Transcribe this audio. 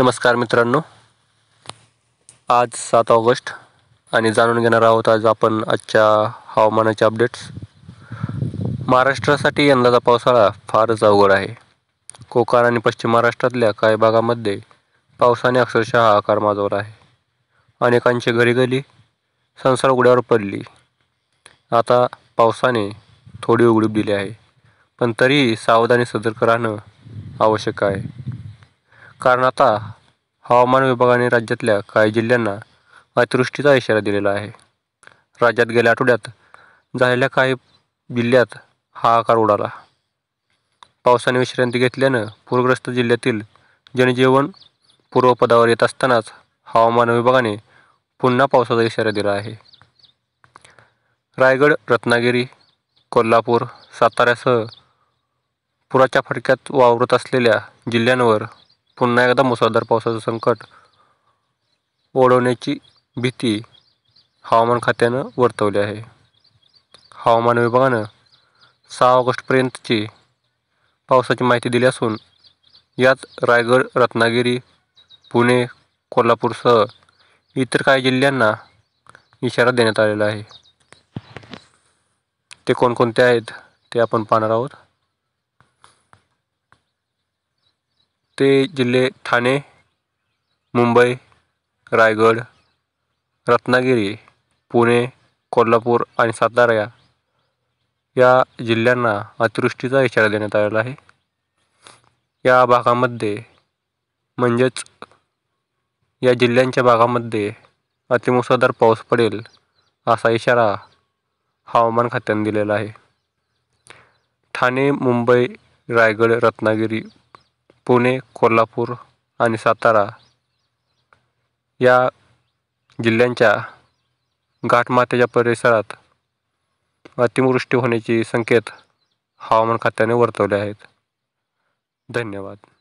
नमस्कार मित्रांनो आज सात ऑगस्ट आणि जाणून घेणार आहोत आज आपण आजच्या हवामानाचे अपडेट्स महाराष्ट्रासाठी यंदाचा पावसाळा फारच अवघड आहे कोकण आणि पश्चिम महाराष्ट्रातल्या काही भागामध्ये पावसाने अक्षरशः आकार माजवला आहे अनेकांची घरी गेली संसार उघड्यावर पडली आता पावसाने थोडी उघडीप दिली आहे पण तरीही सावधानी सतर्क राहणं आवश्यक आहे कारण आता हवामान विभागाने राज्यातल्या काही जिल्ह्यांना अतिवृष्टीचा इशारा दिलेला आहे राज्यात गेल्या आठवड्यात झालेल्या काही जिल्ह्यात हा आकार उडाला पावसाने विश्रांती घेतल्यानं पूरग्रस्त जिल्ह्यातील जनजीवन पूर्वपदावर येत असतानाच हवामान विभागाने पुन्हा पावसाचा इशारा दिला आहे रायगड रत्नागिरी कोल्हापूर साताऱ्यासह पुराच्या फटक्यात वावरत असलेल्या जिल्ह्यांवर पुन्हा एकदा मुसळधार पावसाचं संकट ओढवण्याची भीती हवामान खात्यानं वर्तवली आहे हवामान विभागानं सहा ऑगस्टपर्यंतची पावसाची माहिती दिली असून यात रायगड रत्नागिरी पुणे कोल्हापूरसह इतर काही जिल्ह्यांना इशारा देण्यात आलेला आहे ते कोणकोणते आहेत ते आपण पाहणार आहोत ते जिल्हे ठाणे मुंबई रायगड रत्नागिरी पुणे कोल्हापूर आणि सातारा या या जिल्ह्यांना अतिवृष्टीचा इशारा देण्यात आलेला आहे या भागामध्ये म्हणजेच या जिल्ह्यांच्या भागामध्ये अतिमुसळधार पाऊस पडेल असा इशारा हवामान खात्याने दिलेला आहे ठाणे मुंबई रायगड रत्नागिरी पुणे कोल्हापूर आणि सातारा या जिल्ह्यांच्या घाटमातेच्या परिसरात अतिवृष्टी होण्याची संकेत हवामान खात्याने वर्तवले आहेत धन्यवाद